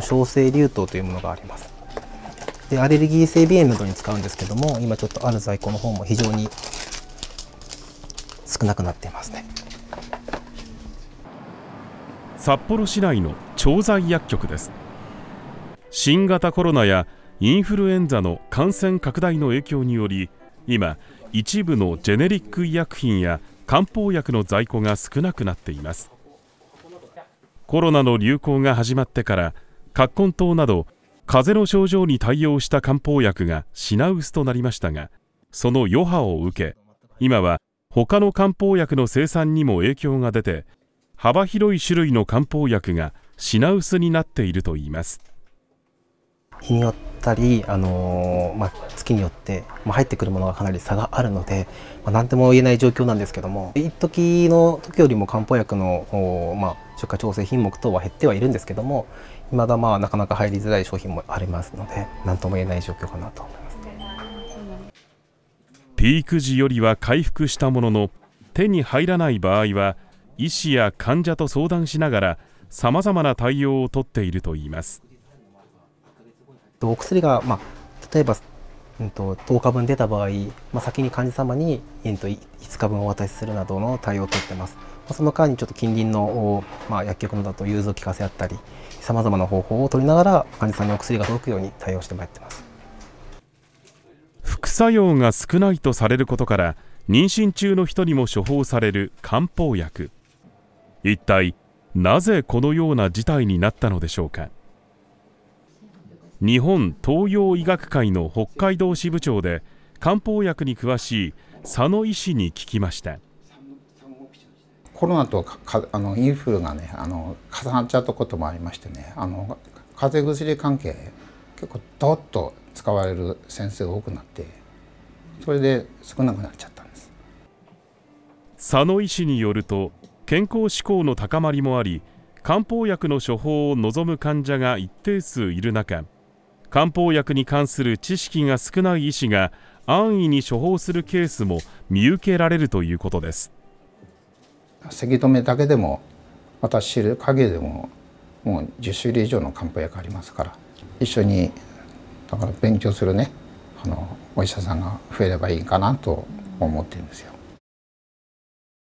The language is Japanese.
小生流糖というものがありますでアレルギー性鼻炎などに使うんですけども今ちょっとある在庫の方も非常に少なくなっていますね札幌市内の調剤薬局です新型コロナやインフルエンザの感染拡大の影響により今一部のジェネリック医薬品や漢方薬の在庫が少なくなっていますコロナの流行が始まってから葛根湯など風邪の症状に対応した漢方薬が品薄となりましたがその余波を受け今は他の漢方薬の生産にも影響が出て幅広い種類の漢方薬が品薄になっているといいます日によったり、あのー、まあ、月によって、まあ、入ってくるものがかなり差があるので、まあ、何とも言えない状況なんですけども一時の時よりも漢方薬の、まあ、出荷調整品目等は減ってはいるんですけどもまだまあなかなか入りづらい商品もありますので何とも言えない状況かなと思いますピーク時よりは回復したものの手に入らない場合は医師や患者と相談しながらさまざまな対応をとっているといいますお薬が、まあ、例えばうんと、10日分出た場合、まあ、先に患者様に、えんと、5日分お渡しするなどの対応をとってます、まあ、その間にちょっと近隣の、まあ、薬局のだと融通を利かせ合ったりさまざまな方法を取りながら患者さんにお薬が届くように対応してまいってます副作用が少ないとされることから妊娠中の人にも処方される漢方薬一体なぜこのような事態になったのでしょうか日本東洋医学会の北海道支部長で漢方薬に詳しい佐野医師に聞きましたコロナとあのインフルがねあの重なっちゃったこともありましてねあの風邪薬関係結構ドッと使われる先生が多くなってそれで少なくなっちゃったんです佐野医師によると健康志向の高まりもあり漢方薬の処方を望む患者が一定数いる中漢方薬に関する知識が少ない医師が安易に処方するケースも見受けられるということですせき止めだけでも私知る限りでももう10種類以上の漢方薬ありますから一緒にだから勉強するねあのお医者さんが増えればいいかなと思ってるんですよ。